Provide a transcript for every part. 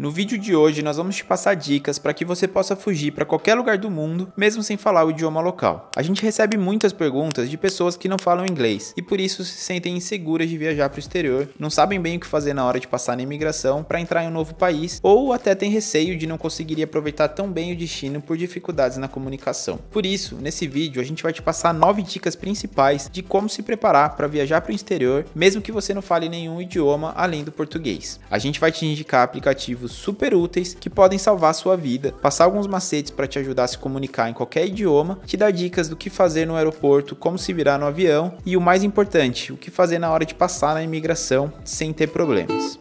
No vídeo de hoje nós vamos te passar dicas para que você possa fugir para qualquer lugar do mundo, mesmo sem falar o idioma local. A gente recebe muitas perguntas de pessoas que não falam inglês e por isso se sentem inseguras de viajar para o exterior, não sabem bem o que fazer na hora de passar na imigração para entrar em um novo país ou até têm receio de não conseguir aproveitar tão bem o destino por dificuldades na comunicação. Por isso, nesse vídeo a gente vai te passar 9 dicas principais de como se preparar para viajar para o exterior, mesmo que você não fale nenhum idioma além do português. A gente vai te indicar aplicativos métodos super úteis que podem salvar sua vida, passar alguns macetes para te ajudar a se comunicar em qualquer idioma, te dar dicas do que fazer no aeroporto, como se virar no avião e o mais importante, o que fazer na hora de passar na imigração sem ter problemas.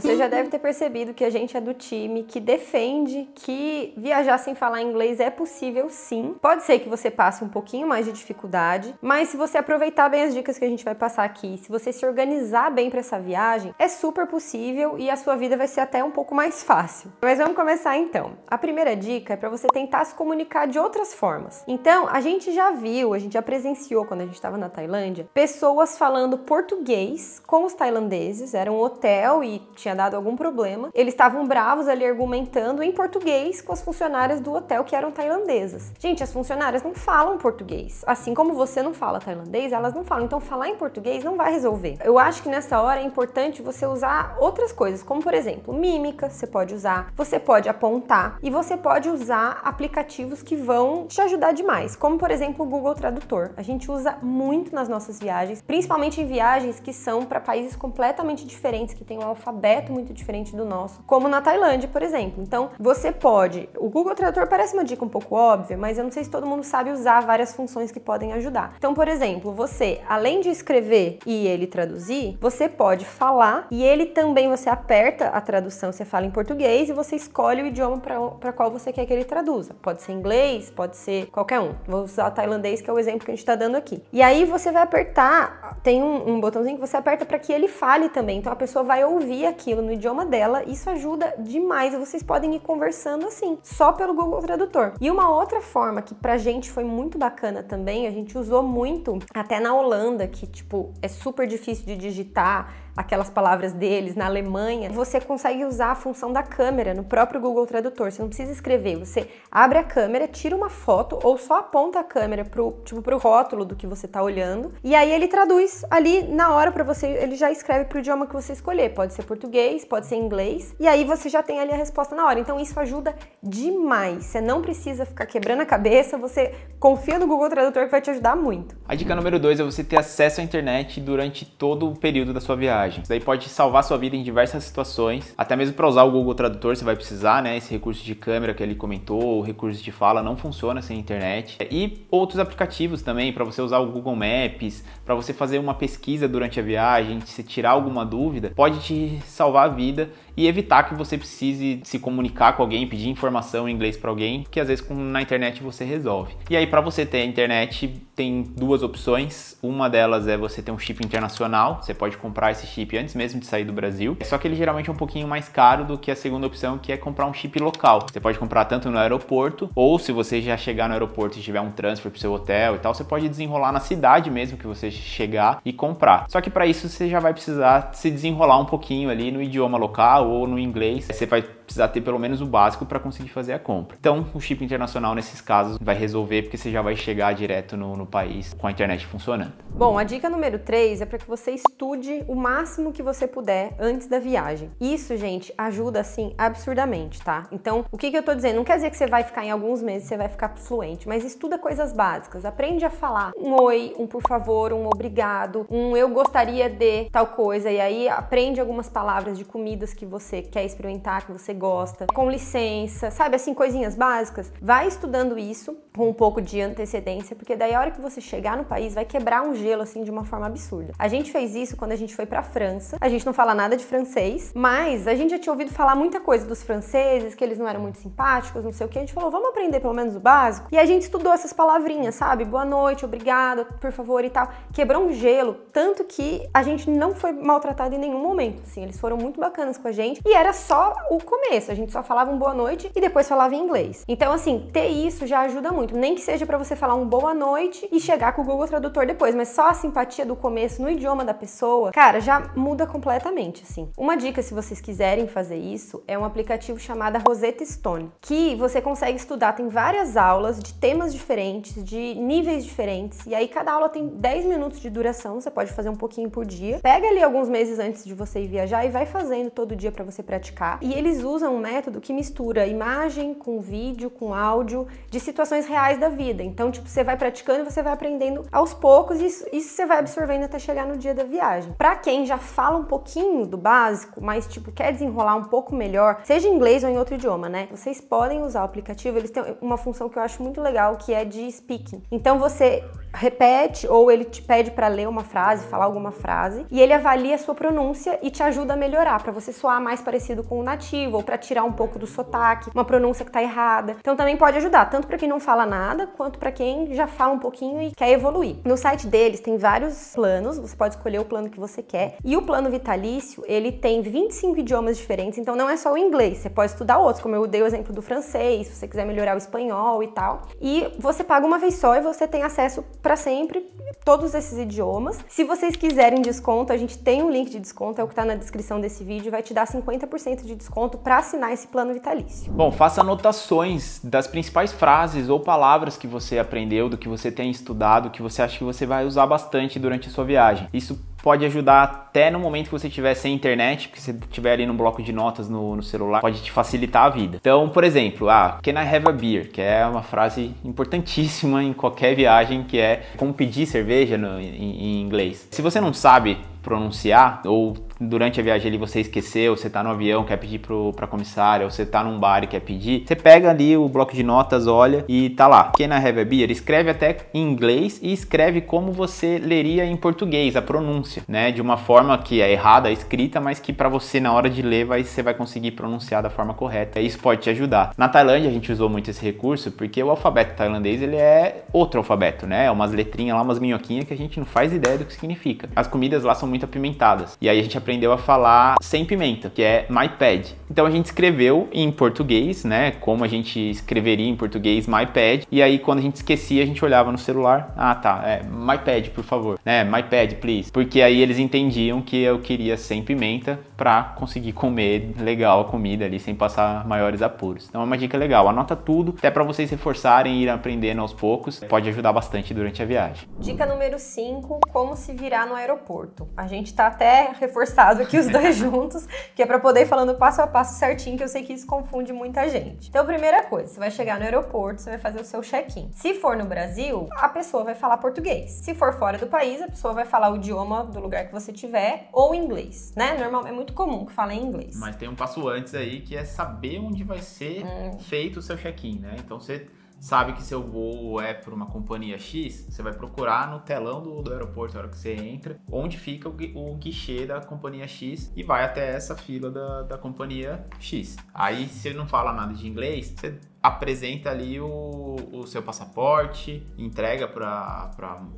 Você já deve uhum. ter percebido que a gente é do time que defende que viajar sem falar inglês é possível sim. Pode ser que você passe um pouquinho mais de dificuldade, mas se você aproveitar bem as dicas que a gente vai passar aqui, se você se organizar bem para essa viagem, é super possível e a sua vida vai ser até um pouco mais fácil. Mas vamos começar então. A primeira dica é para você tentar se comunicar de outras formas. Então, a gente já viu, a gente já presenciou quando a gente estava na Tailândia, pessoas falando português com os tailandeses, era um hotel e tinha tinha dado algum problema. Eles estavam bravos ali argumentando em português com as funcionárias do hotel que eram tailandesas. Gente, as funcionárias não falam português. Assim como você não fala tailandês, elas não falam. Então falar em português não vai resolver. Eu acho que nessa hora é importante você usar outras coisas, como por exemplo, mímica, você pode usar, você pode apontar e você pode usar aplicativos que vão te ajudar demais, como por exemplo o Google Tradutor. A gente usa muito nas nossas viagens, principalmente em viagens que são para países completamente diferentes, que tem um alfabeto dialeto muito diferente do nosso, como na Tailândia, por exemplo. Então, você pode. O Google Tradutor parece uma dica um pouco óbvia, mas eu não sei se todo mundo sabe usar várias funções que podem ajudar. Então, por exemplo, você, além de escrever e ele traduzir, você pode falar e ele também você aperta a tradução, você fala em português e você escolhe o idioma para qual você quer que ele traduza. Pode ser inglês, pode ser qualquer um. Vou usar o tailandês, que é o exemplo que a gente está dando aqui. E aí você vai apertar, tem um, um botãozinho que você aperta para que ele fale também. Então a pessoa vai ouvir aqui aquilo no idioma dela, isso ajuda demais e vocês podem ir conversando assim, só pelo Google Tradutor. E uma outra forma que pra gente foi muito bacana também, a gente usou muito até na Holanda, que tipo é super difícil de digitar, aquelas palavras deles na Alemanha, você consegue usar a função da câmera no próprio Google Tradutor. Você não precisa escrever, você abre a câmera, tira uma foto ou só aponta a câmera pro, tipo, pro rótulo do que você está olhando e aí ele traduz ali na hora para você, ele já escreve pro idioma que você escolher. Pode ser português, pode ser inglês e aí você já tem ali a resposta na hora. Então isso ajuda demais. Você não precisa ficar quebrando a cabeça, você confia no Google Tradutor que vai te ajudar muito. A dica número dois é você ter acesso à internet durante todo o período da sua viagem. Isso daí pode salvar sua vida em diversas situações, até mesmo para usar o Google Tradutor você vai precisar, né? Esse recurso de câmera que ele comentou, o recurso de fala não funciona sem internet. E outros aplicativos também para você usar o Google Maps, para você fazer uma pesquisa durante a viagem, se tirar alguma dúvida, pode te salvar a vida e evitar que você precise se comunicar com alguém, pedir informação em inglês para alguém, que às vezes na internet você resolve. E aí para você ter a internet tem duas opções. Uma delas é você ter um chip internacional, você pode comprar esse chip antes mesmo de sair do Brasil. Só que ele geralmente é um pouquinho mais caro do que a segunda opção, que é comprar um chip local. Você pode comprar tanto no aeroporto, ou se você já chegar no aeroporto e tiver um transfer o seu hotel e tal, você pode desenrolar na cidade mesmo que você chegar e comprar. Só que para isso você já vai precisar se desenrolar um pouquinho ali no idioma local ou no inglês. Você vai precisa ter pelo menos o básico para conseguir fazer a compra. Então, o chip internacional nesses casos vai resolver porque você já vai chegar direto no, no país com a internet funcionando. Bom, a dica número 3 é para que você estude o máximo que você puder antes da viagem. Isso, gente, ajuda assim absurdamente, tá? Então, o que, que eu tô dizendo? Não quer dizer que você vai ficar em alguns meses, você vai ficar fluente, mas estuda coisas básicas. Aprende a falar um oi, um por favor, um obrigado, um eu gostaria de tal coisa. E aí, aprende algumas palavras de comidas que você quer experimentar, que você gosta, com licença, sabe assim, coisinhas básicas. Vai estudando isso com um pouco de antecedência, porque daí a hora que você chegar no país vai quebrar um gelo assim de uma forma absurda. A gente fez isso quando a gente foi para França. A gente não fala nada de francês, mas a gente já tinha ouvido falar muita coisa dos franceses, que eles não eram muito simpáticos, não sei o que. A gente falou, vamos aprender pelo menos o básico. E a gente estudou essas palavrinhas, sabe? Boa noite, obrigada, por favor e tal. Quebrou um gelo, tanto que a gente não foi maltratado em nenhum momento, assim. Eles foram muito bacanas com a gente e era só o começo começo. A gente só falava um boa noite e depois falava em inglês. Então, assim, ter isso já ajuda muito. Nem que seja para você falar um boa noite e chegar com o Google Tradutor depois, mas só a simpatia do começo no idioma da pessoa, cara, já muda completamente, assim. Uma dica, se vocês quiserem fazer isso, é um aplicativo chamado Rosetta Stone, que você consegue estudar, tem várias aulas de temas diferentes, de níveis diferentes, e aí cada aula tem 10 minutos de duração, você pode fazer um pouquinho por dia. Pega ali alguns meses antes de você ir viajar e vai fazendo todo dia para você praticar. E eles usam usa um método que mistura imagem com vídeo, com áudio, de situações reais da vida. Então, tipo, você vai praticando e você vai aprendendo aos poucos e isso, isso você vai absorvendo até chegar no dia da viagem. Para quem já fala um pouquinho do básico, mas tipo quer desenrolar um pouco melhor, seja em inglês ou em outro idioma, né? Vocês podem usar o aplicativo, eles têm uma função que eu acho muito legal, que é de speaking. Então você repete ou ele te pede para ler uma frase, falar alguma frase, e ele avalia a sua pronúncia e te ajuda a melhorar, para você soar mais parecido com o nativo ou para tirar um pouco do sotaque, uma pronúncia que tá errada. Então também pode ajudar, tanto para quem não fala nada, quanto para quem já fala um pouquinho e quer evoluir. No site deles tem vários planos, você pode escolher o plano que você quer. E o plano vitalício, ele tem 25 idiomas diferentes, então não é só o inglês, você pode estudar outros, como eu dei o exemplo do francês, se você quiser melhorar o espanhol e tal. E você paga uma vez só e você tem acesso para sempre todos esses idiomas. Se vocês quiserem desconto, a gente tem um link de desconto, é o que está na descrição desse vídeo, vai te dar 50% de desconto para assinar esse plano vitalício. Bom, faça anotações das principais frases ou palavras que você aprendeu, do que você tem estudado, que você acha que você vai usar bastante durante a sua viagem. Isso pode ajudar até no momento que você estiver sem internet, porque você tiver ali no bloco de notas no, no, celular, pode te facilitar a vida. Então, por exemplo, ah, can I have a beer? Que é uma frase importantíssima em qualquer viagem, que é como pedir cerveja no, em, em inglês. Se você não sabe pronunciar ou durante a viagem ali você esqueceu, você tá no avião, quer pedir pro, pra comissária, ou você tá num bar e quer pedir, você pega ali o bloco de notas, olha e tá lá. Quem na Have a Beer escreve até em inglês e escreve como você leria em português, a pronúncia, né? De uma forma que é errada a escrita, mas que para você na hora de ler vai, você vai conseguir pronunciar da forma correta. isso pode te ajudar. Na Tailândia a gente usou muito esse recurso porque o alfabeto tailandês ele é outro alfabeto, né? É umas letrinhas lá, umas minhoquinhas que a gente não faz ideia do que significa. As comidas lá são muito apimentadas. E aí a gente aprende aprendeu a falar sem pimenta, que é my pad. Então a gente escreveu em português, né? Como a gente escreveria em português my pad. E aí quando a gente esquecia, a gente olhava no celular. Ah, tá, é pad por favor. Né? my pad please. Porque aí eles entendiam que eu queria sem pimenta para conseguir comer legal a comida ali sem passar maiores apuros. Então é uma dica legal. Anota tudo, até para vocês reforçarem e ir aprendendo aos poucos. Pode ajudar bastante durante a viagem. Dica número 5, como se virar no aeroporto. A gente tá até reforçando passado aqui os dois juntos, que é para poder ir falando passo a passo certinho, que eu sei que isso confunde muita gente. Então, primeira coisa, você vai chegar no aeroporto, você vai fazer o seu check-in. Se for no Brasil, a pessoa vai falar português. Se for fora do país, a pessoa vai falar o idioma do lugar que você tiver ou inglês, né? Normal, é muito comum que falem inglês. Mas tem um passo antes aí que é saber onde vai ser hum. feito o seu check-in, né? Então você sabe que seu voo é por uma companhia X, você vai procurar no telão do, do aeroporto, na hora que você entra, onde fica o, o guichê da companhia X e vai até essa fila da, da companhia X. Aí, se não fala nada de inglês, você apresenta ali o, o seu passaporte, entrega para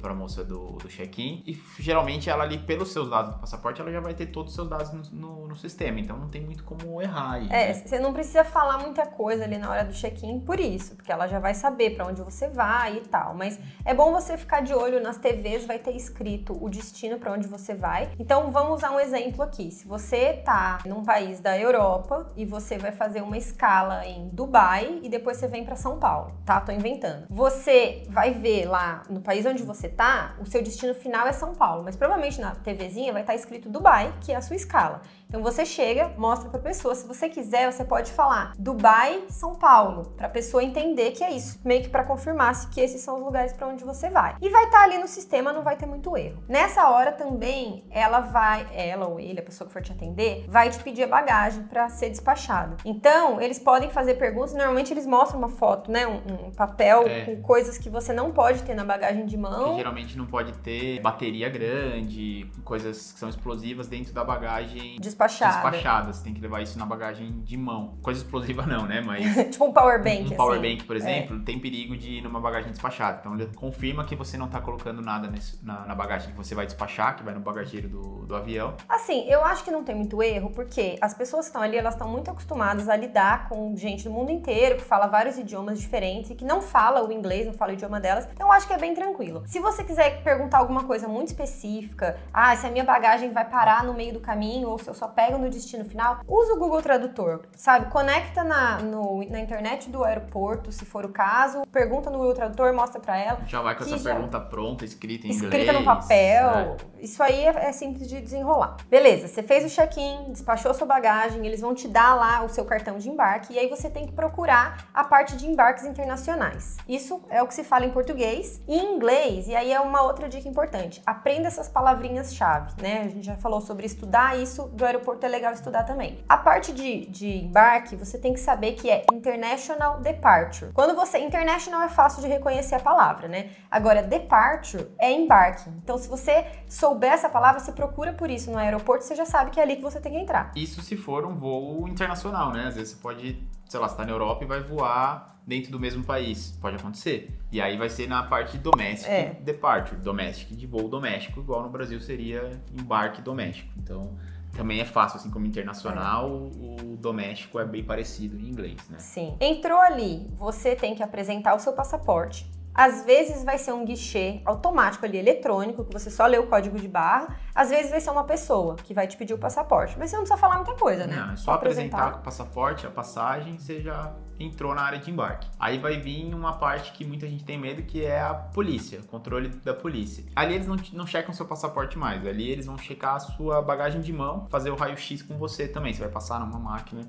a moça do, do check-in e geralmente ela ali, pelos seus dados do passaporte, ela já vai ter todos os seus dados no, no, no sistema, então não tem muito como errar aí. É, né? você não precisa falar muita coisa ali na hora do check-in por isso, porque ela já vai saber para onde você vai e tal, mas é bom você ficar de olho nas TVs, vai ter escrito o destino para onde você vai. Então vamos usar um exemplo aqui. Se você tá num país da Europa e você vai fazer uma escala em Dubai e depois você vem para São Paulo, tá? Tô inventando. Você vai ver lá no país onde você tá, o seu destino final é São Paulo, mas provavelmente na TVzinha vai estar tá escrito Dubai, que é a sua escala. Então você chega, mostra para a pessoa, se você quiser, você pode falar Dubai, São Paulo, para a pessoa entender que é isso, meio que para confirmar se que esses são os lugares para onde você vai. E vai estar tá ali no sistema, não vai ter muito erro. Nessa hora também, ela vai, ela ou ele, a pessoa que for te atender, vai te pedir a bagagem para ser despachado. Então, eles podem fazer perguntas, normalmente eles mostram uma foto, né, um, um papel é. com coisas que você não pode ter na bagagem de mão. Que geralmente não pode ter bateria grande, coisas que são explosivas dentro da bagagem. Despa despachada. Despachada, você tem que levar isso na bagagem de mão. Coisa explosiva não, né? Mas... tipo um power bank, Um, um assim. power bank, por é. exemplo, é. tem perigo de ir numa bagagem despachada. Então ele confirma que você não tá colocando nada nesse, na, na, bagagem que você vai despachar, que vai no bagageiro do, do avião. Assim, eu acho que não tem muito erro, porque as pessoas que estão ali, elas estão muito acostumadas a lidar com gente do mundo inteiro, que fala vários idiomas diferentes e que não fala o inglês, não fala o idioma delas. Então eu acho que é bem tranquilo. Se você quiser perguntar alguma coisa muito específica, ah, se a minha bagagem vai parar no meio do caminho ou se eu só pega no destino final, usa o Google Tradutor, sabe? Conecta na, no, na internet do aeroporto, se for o caso, pergunta no Google Tradutor, mostra para ela. Já vai com essa já... pergunta pronta, escrita em escrita inglês. Escrita no papel. É. Isso aí é, é simples de desenrolar. Beleza, você fez o check-in, despachou sua bagagem, eles vão te dar lá o seu cartão de embarque e aí você tem que procurar a parte de embarques internacionais. Isso é o que se fala em português e em inglês, e aí é uma outra dica importante. Aprenda essas palavrinhas-chave, né? A gente já falou sobre estudar isso do aeroporto aeroporto é legal estudar também. A parte de, de embarque, você tem que saber que é International Departure. Quando você... International é fácil de reconhecer a palavra, né? Agora, departure é embarque. Então, se você souber essa palavra, você procura por isso no aeroporto, você já sabe que é ali que você tem que entrar. Isso se for um voo internacional, né? Às vezes você pode, sei lá, você tá na Europa e vai voar dentro do mesmo país. Pode acontecer. E aí vai ser na parte domestic é. departure, domestic, de voo doméstico, igual no Brasil seria embarque doméstico. Então, também é fácil, assim como internacional, é. o doméstico é bem parecido em inglês, né? Sim. Entrou ali, você tem que apresentar o seu passaporte às vezes vai ser um guichê automático ali, eletrônico, que você só lê o código de barra. Às vezes vai ser uma pessoa que vai te pedir o passaporte. Mas você não precisa falar muita coisa, né? Não, é só, apresentar, apresentar o passaporte, a passagem, você já entrou na área de embarque. Aí vai vir uma parte que muita gente tem medo, que é a polícia, controle da polícia. Ali eles não, não checam seu passaporte mais, ali eles vão checar a sua bagagem de mão, fazer o raio-x com você também. Você vai passar numa máquina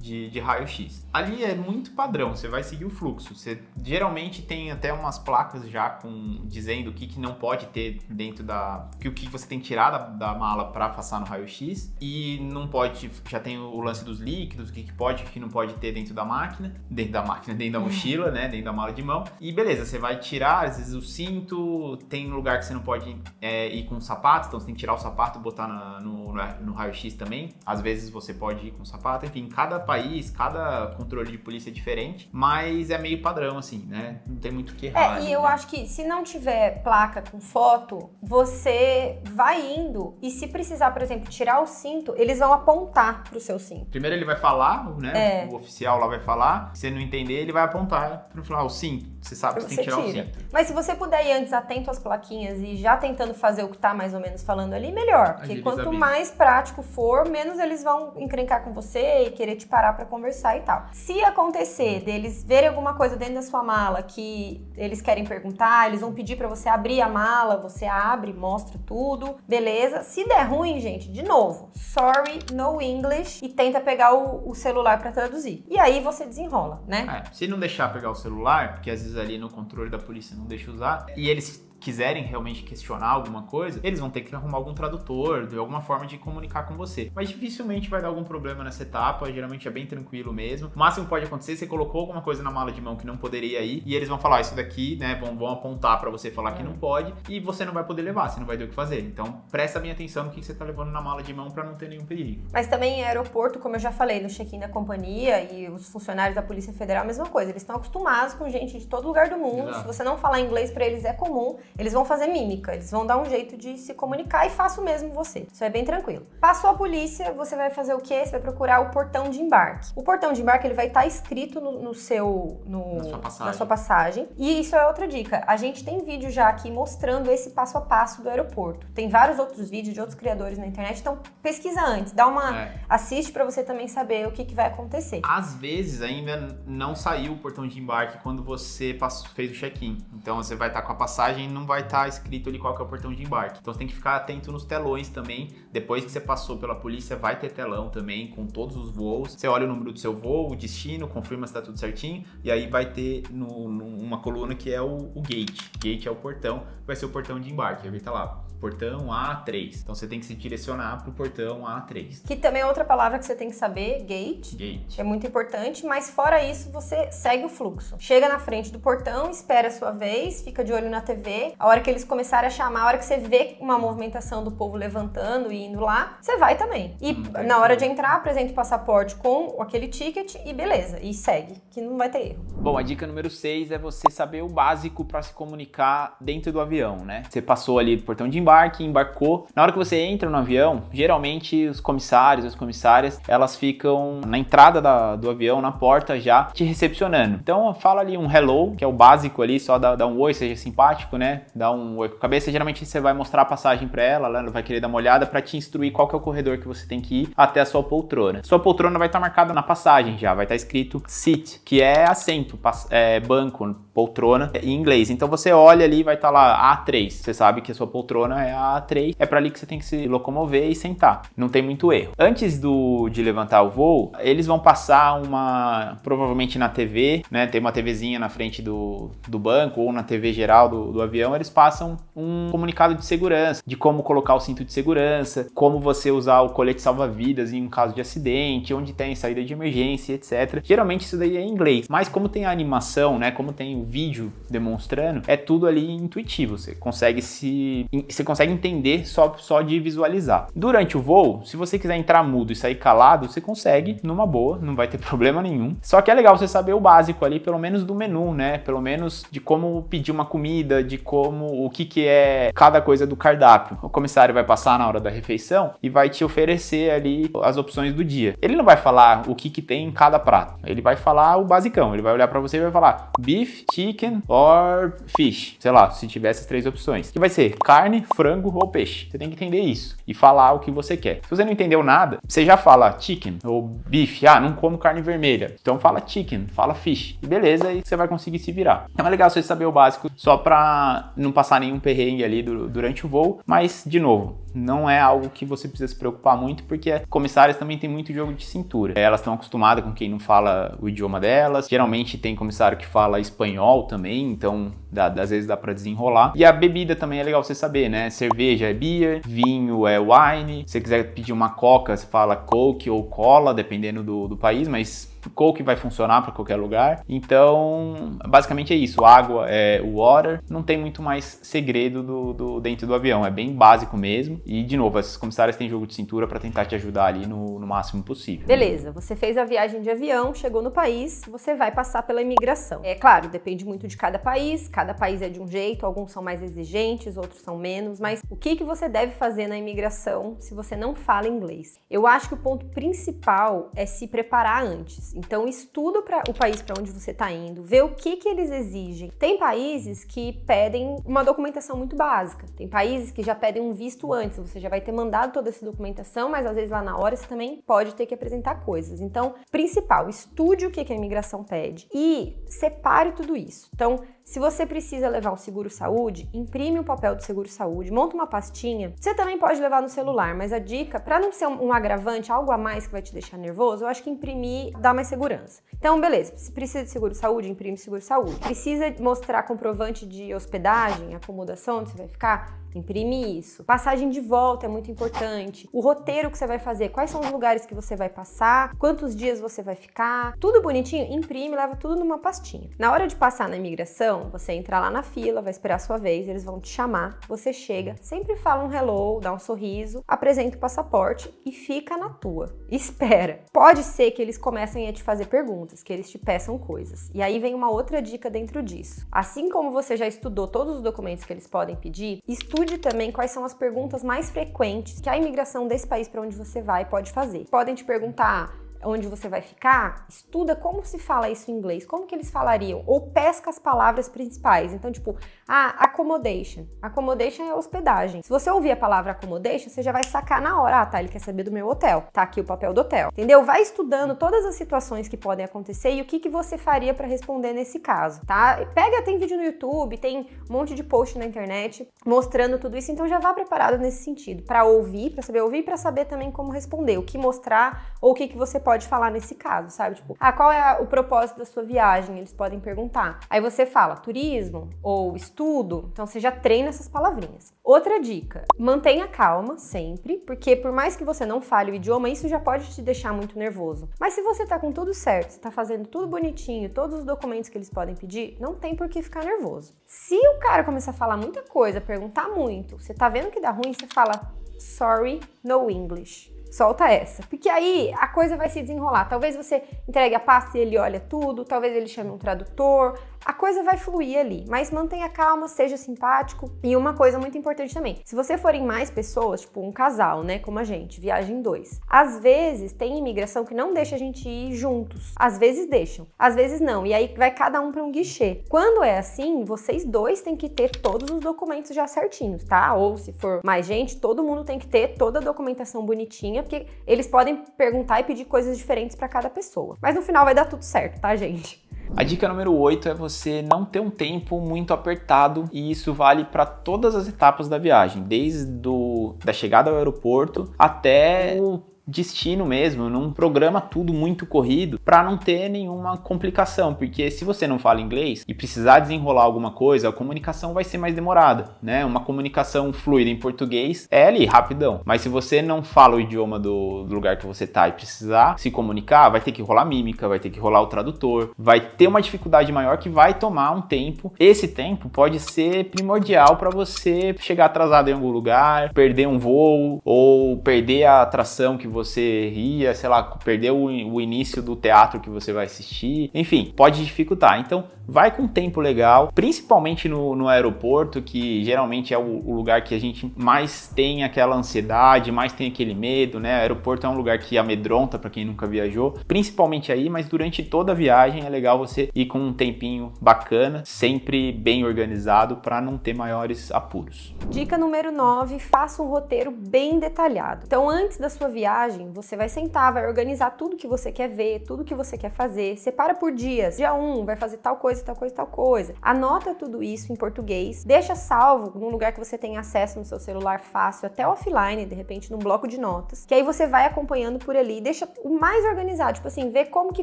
de, de raio-x. Ali é muito padrão, você vai seguir o fluxo. Você geralmente tem até umas placas já com dizendo o que, que não pode ter dentro da. Que, o que você tem que tirar da, da mala para passar no raio-x. E não pode. Já tem o lance dos líquidos, o que, que pode e o que não pode ter dentro da máquina. Dentro da máquina, dentro da mochila, né? Dentro da mala de mão. E beleza, você vai tirar, às vezes, o cinto, tem lugar que você não pode é, ir com o sapato, então você tem que tirar o sapato e botar na, no, no raio-x também. Às vezes você pode ir com o sapato, enfim, cada país, cada controle de polícia é diferente, mas é meio padrão, assim, né? Não tem muito o que errar. É, e né? eu né? acho que se não tiver placa com foto, você vai indo e se precisar, por exemplo, tirar o cinto, eles vão apontar pro seu cinto. Primeiro ele vai falar, né? É. O oficial lá vai falar. Se não entender, ele vai apontar pro final, o cinto. Você sabe que você tem que tirar tira. o cinto. Mas se você puder ir antes atento às plaquinhas e já tentando fazer o que tá mais ou menos falando ali, melhor. Porque Agiliza quanto mais prático for, menos eles vão encrencar com você e querer te parar parar para conversar e tal. Se acontecer deles verem alguma coisa dentro da sua mala que eles querem perguntar, eles vão pedir para você abrir a mala, você abre, mostra tudo, beleza? Se der ruim, gente, de novo, sorry, no English e tenta pegar o, o celular para traduzir. E aí você desenrola, né? É, se não deixar pegar o celular, porque às vezes ali no controle da polícia não deixa usar, e eles quiserem realmente questionar alguma coisa, eles vão ter que arrumar algum tradutor, de alguma forma de comunicar com você. Mas dificilmente vai dar algum problema nessa etapa, geralmente é bem tranquilo mesmo. O máximo pode acontecer, você colocou alguma coisa na mala de mão que não poderia ir, e eles vão falar ah, isso daqui, né? Vão, vão apontar para você falar que é. não pode, e você não vai poder levar, você não vai ter o que fazer. Então, presta bem atenção no que você tá levando na mala de mão para não ter nenhum perigo. Mas também em aeroporto, como eu já falei, no check-in da companhia e os funcionários da Polícia Federal, a mesma coisa. Eles estão acostumados com gente de todo lugar do mundo. Exato. Se você não falar inglês para eles, é comum. Eles vão fazer mímica, eles vão dar um jeito de se comunicar e faça o mesmo você. Isso é bem tranquilo. Passou a polícia, você vai fazer o quê? Você vai procurar o portão de embarque. O portão de embarque ele vai estar tá escrito no, no seu. No, na, sua passagem. na sua passagem. E isso é outra dica. A gente tem vídeo já aqui mostrando esse passo a passo do aeroporto. Tem vários outros vídeos de outros criadores na internet, então pesquisa antes, dá uma. É. assiste para você também saber o que, que vai acontecer. Às vezes ainda não saiu o portão de embarque quando você passou, fez o check-in. Então você vai estar tá com a passagem no não vai estar tá escrito ali qual que é o portão de embarque. Então você tem que ficar atento nos telões também. Depois que você passou pela polícia, vai ter telão também com todos os voos. Você olha o número do seu voo, o destino, confirma se está tudo certinho. E aí vai ter no, uma coluna que é o, o gate. Gate é o portão, vai ser o portão de embarque. Aí lá portão A3. Então você tem que se direcionar para o portão A3. Que também é outra palavra que você tem que saber, gate. Gate. É muito importante, mas fora isso, você segue o fluxo. Chega na frente do portão, espera a sua vez, fica de olho na TV. A hora que eles começarem a chamar, a hora que você vê uma movimentação do povo levantando e indo lá, você vai também. E hum, na hora de entrar, apresenta o passaporte com aquele ticket e beleza, e segue, que não vai ter erro. Bom, a dica número 6 é você saber o básico para se comunicar dentro do avião, né? Você passou ali do portão de embarque, embarque, embarcou. Na hora que você entra no avião, geralmente os comissários, as comissárias, elas ficam na entrada da, do avião, na porta já, te recepcionando. Então fala ali um hello, que é o básico ali, só dá, um oi, seja simpático, né? Dá um oi com a cabeça. Geralmente você vai mostrar a passagem para ela, ela vai querer dar uma olhada para te instruir qual que é o corredor que você tem que ir até a sua poltrona. Sua poltrona vai estar tá marcada na passagem já, vai estar tá escrito seat, que é assento, é, banco, poltrona em inglês. Então você olha ali vai estar tá lá A3. Você sabe que a sua poltrona é a A3. É para ali que você tem que se locomover e sentar. Não tem muito erro. Antes do de levantar o voo, eles vão passar uma provavelmente na TV, né? Tem uma TVzinha na frente do, do banco ou na TV geral do, do avião, eles passam um comunicado de segurança, de como colocar o cinto de segurança, como você usar o colete salva-vidas em um caso de acidente, onde tem saída de emergência, etc. Geralmente isso daí é em inglês, mas como tem a animação, né? Como tem o vídeo demonstrando, é tudo ali intuitivo. Você consegue se. Você consegue entender só, só de visualizar. Durante o voo, se você quiser entrar mudo e sair calado, você consegue, numa boa, não vai ter problema nenhum. Só que é legal você saber o básico ali, pelo menos do menu, né? Pelo menos de como pedir uma comida, de como o que, que é cada coisa do cardápio. O comissário vai passar na hora da refeição e vai te oferecer ali as opções do dia. Ele não vai falar o que, que tem em cada prato. Ele vai falar o basicão. Ele vai olhar para você e vai falar: bife, chicken or fish. Sei lá, se tiver essas três opções. Que vai ser carne, frango ou peixe. Você tem que entender isso e falar o que você quer. Se você não entendeu nada, você já fala chicken ou bife. Ah, não como carne vermelha. Então fala chicken, fala fish. E beleza, aí você vai conseguir se virar. Então é legal você saber o básico só pra não passar nenhum perrengue ali durante o voo. Mas, de novo, não é algo que você precisa se preocupar muito, porque comissárias também tem muito jogo de cintura. Elas estão acostumadas com quem não fala o idioma delas. Geralmente tem comissário que fala espanhol também, então dá, às vezes dá para desenrolar. E a bebida também é legal você saber, né? Cerveja é beer, vinho é wine. Se você quiser pedir uma coca, você fala coke ou cola, dependendo do, do país, mas Ficou que vai funcionar para qualquer lugar. Então, basicamente é isso. Água é o water. Não tem muito mais segredo do, do dentro do avião. É bem básico mesmo. E, de novo, as comissárias têm jogo de cintura para tentar te ajudar ali no, no máximo possível. Beleza. Você fez a viagem de avião, chegou no país, você vai passar pela imigração. É claro, depende muito de cada país. Cada país é de um jeito. Alguns são mais exigentes, outros são menos. Mas o que, que você deve fazer na imigração se você não fala inglês? Eu acho que o ponto principal é se preparar antes. Então estuda para o país para onde você está indo, vê o que, que eles exigem. Tem países que pedem uma documentação muito básica, tem países que já pedem um visto antes, você já vai ter mandado toda essa documentação, mas às vezes lá na hora você também pode ter que apresentar coisas. Então, principal, estude o que, que a imigração pede e separe tudo isso. Então, se você precisa levar um seguro-saúde, imprime um papel do seguro-saúde, monta uma pastinha. Você também pode levar no celular, mas a dica, para não ser um agravante, algo a mais que vai te deixar nervoso, eu acho que imprimir dá mais segurança. Então, beleza, se precisa de seguro-saúde, imprime seguro-saúde. Precisa mostrar comprovante de hospedagem, acomodação, onde você vai ficar, Imprime isso. Passagem de volta é muito importante. O roteiro que você vai fazer, quais são os lugares que você vai passar, quantos dias você vai ficar, tudo bonitinho, imprime, leva tudo numa pastinha. Na hora de passar na imigração, você entra lá na fila, vai esperar a sua vez, eles vão te chamar, você chega, sempre fala um hello, dá um sorriso, apresenta o passaporte e fica na tua. Espera. Pode ser que eles comecem a te fazer perguntas, que eles te peçam coisas. E aí vem uma outra dica dentro disso. Assim como você já estudou todos os documentos que eles podem pedir, estuda estude também quais são as perguntas mais frequentes que a imigração desse país para onde você vai pode fazer. Podem te perguntar onde você vai ficar, estuda como se fala isso em inglês, como que eles falariam, ou pesca as palavras principais. Então, tipo, ah, accommodation. Accommodation é hospedagem. Se você ouvir a palavra accommodation, você já vai sacar na hora, ah, tá, ele quer saber do meu hotel. Tá aqui o papel do hotel. Entendeu? Vai estudando todas as situações que podem acontecer e o que, que você faria para responder nesse caso, tá? Pega, tem vídeo no YouTube, tem um monte de post na internet mostrando tudo isso, então já vá preparado nesse sentido, para ouvir, para saber ouvir, para saber também como responder, o que mostrar ou o que, que você pode pode falar nesse caso, sabe? Tipo, ah, qual é o propósito da sua viagem? Eles podem perguntar. Aí você fala turismo ou estudo, então você já treina essas palavrinhas. Outra dica, mantenha calma sempre, porque por mais que você não fale o idioma, isso já pode te deixar muito nervoso. Mas se você tá com tudo certo, está tá fazendo tudo bonitinho, todos os documentos que eles podem pedir, não tem por que ficar nervoso. Se o cara começar a falar muita coisa, perguntar muito, você tá vendo que dá ruim, você fala sorry, no English solta essa. Porque aí a coisa vai se desenrolar. Talvez você entregue a pasta e ele olha tudo, talvez ele chame um tradutor, a coisa vai fluir ali, mas mantenha calma, seja simpático. E uma coisa muito importante também: se você forem mais pessoas, tipo um casal, né, como a gente, viaja em dois, às vezes tem imigração que não deixa a gente ir juntos. Às vezes deixam, às vezes não. E aí vai cada um para um guichê. Quando é assim, vocês dois têm que ter todos os documentos já certinhos, tá? Ou se for mais gente, todo mundo tem que ter toda a documentação bonitinha, porque eles podem perguntar e pedir coisas diferentes para cada pessoa. Mas no final vai dar tudo certo, tá, gente? A dica número 8 é você não ter um tempo muito apertado e isso vale para todas as etapas da viagem, desde do, da chegada ao aeroporto até o destino mesmo, num programa tudo muito corrido para não ter nenhuma complicação, porque se você não fala inglês e precisar desenrolar alguma coisa, a comunicação vai ser mais demorada, né? Uma comunicação fluida em português é ali rapidão, mas se você não fala o idioma do, do lugar que você tá e precisar se comunicar, vai ter que rolar mímica, vai ter que rolar o tradutor, vai ter uma dificuldade maior que vai tomar um tempo. Esse tempo pode ser primordial para você chegar atrasado em algum lugar, perder um voo ou perder a atração que você você ria, sei lá, perdeu o início do teatro que você vai assistir, enfim, pode dificultar. Então, vai com tempo legal, principalmente no, no aeroporto, que geralmente é o, o, lugar que a gente mais tem aquela ansiedade, mais tem aquele medo, né? O aeroporto é um lugar que amedronta para quem nunca viajou, principalmente aí, mas durante toda a viagem é legal você ir com um tempinho bacana, sempre bem organizado para não ter maiores apuros. Dica número 9, faça um roteiro bem detalhado. Então, antes da sua viagem, você vai sentar, vai organizar tudo que você quer ver, tudo que você quer fazer, separa por dias. Dia 1 um, vai fazer tal coisa coisa, tal coisa, tal coisa. Anota tudo isso em português, deixa salvo num lugar que você tem acesso no seu celular fácil, até offline, de repente, num bloco de notas, que aí você vai acompanhando por ali deixa o mais organizado, tipo assim, vê como que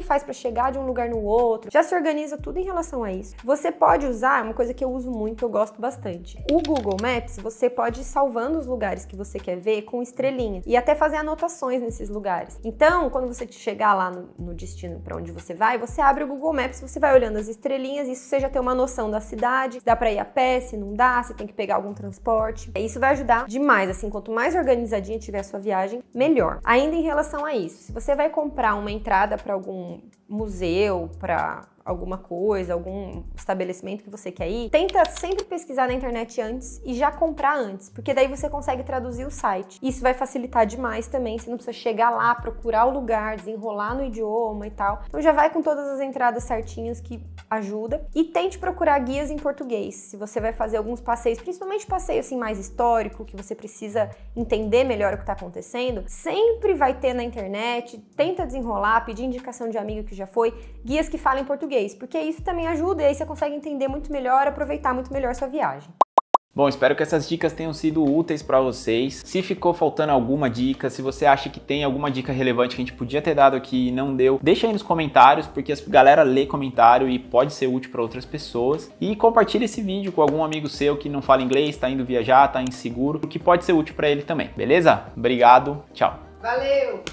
faz para chegar de um lugar no outro, já se organiza tudo em relação a isso. Você pode usar, é uma coisa que eu uso muito, eu gosto bastante, o Google Maps, você pode ir salvando os lugares que você quer ver com estrelinhas e até fazer anotações nesses lugares. Então, quando você chegar lá no, no destino para onde você vai, você abre o Google Maps, você vai olhando as estrelinhas, estrelinhas, isso você já tem uma noção da cidade, se dá para ir a pé, se não dá, se tem que pegar algum transporte. É, isso vai ajudar demais, assim, quanto mais organizadinha tiver a sua viagem, melhor. Ainda em relação a isso, se você vai comprar uma entrada para algum museu, para alguma coisa, algum estabelecimento que você quer ir, tenta sempre pesquisar na internet antes e já comprar antes, porque daí você consegue traduzir o site. Isso vai facilitar demais também, você não precisa chegar lá, procurar o lugar, desenrolar no idioma e tal. Então já vai com todas as entradas certinhas que ajuda e tente procurar guias em português. Se você vai fazer alguns passeios, principalmente passeio assim mais histórico, que você precisa entender melhor o que está acontecendo, sempre vai ter na internet, tenta desenrolar, pedir indicação de amigo que já foi, guias que falem português português, porque isso também ajuda e aí você consegue entender muito melhor, aproveitar muito melhor sua viagem. Bom, espero que essas dicas tenham sido úteis para vocês. Se ficou faltando alguma dica, se você acha que tem alguma dica relevante que a gente podia ter dado aqui e não deu, deixa aí nos comentários, porque a galera lê comentário e pode ser útil para outras pessoas. E compartilha esse vídeo com algum amigo seu que não fala inglês, está indo viajar, está inseguro, que pode ser útil para ele também, beleza? Obrigado, tchau. Valeu!